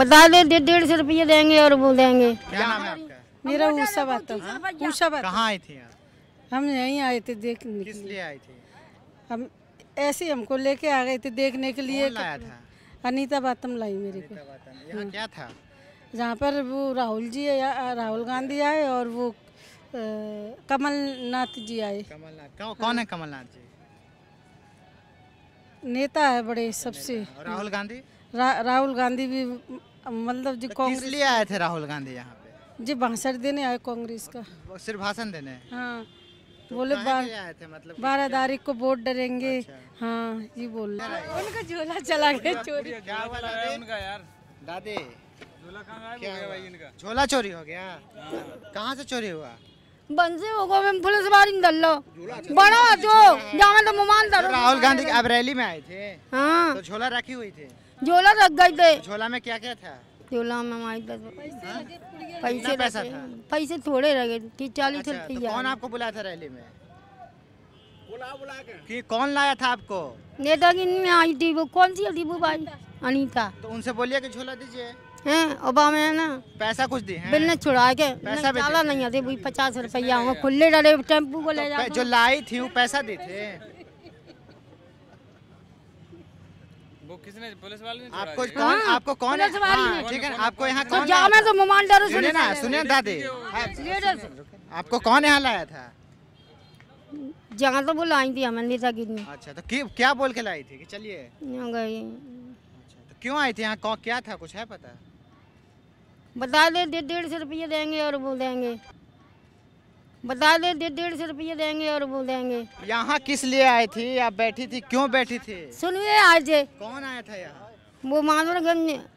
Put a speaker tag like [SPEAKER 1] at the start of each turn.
[SPEAKER 1] बता दो दे डेढ़ सौ रुपये देंगे और वो देंगे क्या
[SPEAKER 2] नाम है आपका मेरा ऊषा बात ऊषा बात कहाँ आए थे हम यहीं आए थे देखने किस लिए आए थे हम ऐसे हमको लेके आ गए थे देखने के लिए अनिता बातम लाई मेरे को क्या था जहाँ पर वो राहुल जी राहुल गांधी आए और वो कमलनाथ जी आए कमलनाथ कौन
[SPEAKER 1] है कमलनाथ जी
[SPEAKER 2] नेता है बड़े सबसे राहुल गांधी रा, राहुल गांधी भी मतलब जी तो कांग्रेस लिए आए थे राहुल गांधी यहाँ पे जी भाषण देने आए कांग्रेस का सिर्फ भाषण देने हाँ तो बोले थे मतलब बारह तारीख को वोट डरेंगे अच्छा। हाँ ये बोल रहे उनका झोला चला गया चोरी
[SPEAKER 1] क्या उनका यार दादी झोला कहाँ झोला चोरी हो गया हाँ। कहाँ से चोरी हुआ बंसी हो मैं पुलिस वाली डल लो बड़ा जो जामा तो मुमान डल राहुल गांधी अब रैली में आए थे हाँ तो झोला रखी हुई थी झोला रख गए थे तो झोला में क्या क्या था झोला में हमारे दस हाँ?
[SPEAKER 2] पैसे पैसा था
[SPEAKER 1] पैसे थोड़े रह गए थे चालीस अच्छा, रुपया तो कौन आपको बुलाया था रैली में बुला बुला के कि कौन लाया था आपको नेतागिन में आई थी वो कौन सी थी वो भाई अनीता तो उनसे बोलिए कि झोला दीजिए हैं ओबामे है ना पैसा कुछ दे बिल ने छुड़ा के पैसा भी चाला नहीं आते वही पचास रुपया हुआ खुले डाले टेम्पू को ले तो जाओ जो लाई थी वो पैसा दे थे वो किसने पुलिस वाले ने हाँ, आपको कौन आपको कौन पुलिस वाले ने हाँ, ठीक है आपको यहाँ तो कौन जा मैं तो मुमान डरो सुने ना सुने दादी हाँ, आपको कौन यहाँ लाया था जहाँ तो वो लाई थी हमने नहीं अच्छा तो क्या बोल के लाई थी कि चलिए गई अच्छा, तो क्यों आई थी यहाँ क्या था कुछ है पता बता दे दे डेढ़ सौ रुपये देंगे और वो देंगे बता दे दे डेढ़ सौ रुपये देंगे और वो देंगे यहाँ किस लिए आई थी आप बैठी थी क्यों बैठी थी सुनिए आज कौन आया था यहाँ वो मानवरगंज